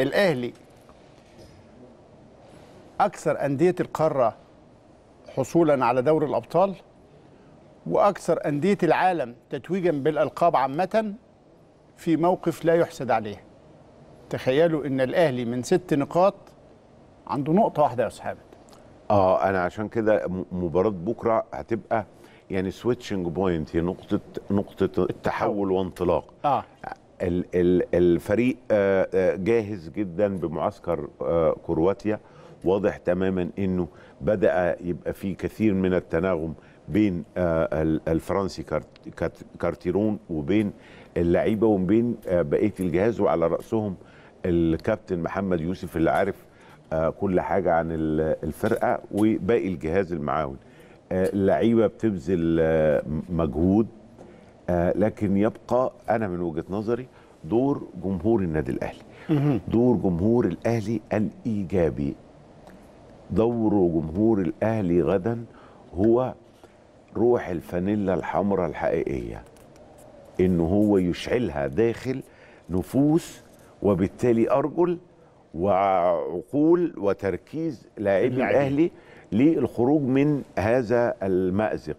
الاهلي اكثر انديه القاره حصولا على دوري الابطال واكثر انديه العالم تتويجا بالالقاب عامه في موقف لا يحسد عليه تخيلوا ان الاهلي من ست نقاط عنده نقطه واحده يا اصحابي اه انا عشان كده مباراه بكره هتبقى يعني سويتشنج بوينت هي نقطه نقطه التحول وانطلاق اه, آه، الفريق آه، آه، جاهز جدا بمعسكر آه، كرواتيا واضح تماما انه بدا يبقى في كثير من التناغم بين الفرنسي كارتيرون وبين اللعيبه وبين بقيه الجهاز وعلى راسهم الكابتن محمد يوسف اللي عارف كل حاجه عن الفرقه وباقي الجهاز المعاون اللعيبه بتبذل مجهود آه، لكن يبقى انا من وجهه نظري دور جمهور النادي الاهلي دور جمهور الاهلي الايجابي دور جمهور الاهلي غدا هو روح الفانيلا الحمراء الحقيقيه ان هو يشعلها داخل نفوس وبالتالي ارجل وعقول وتركيز لاعبي الاهلي للخروج من هذا المازق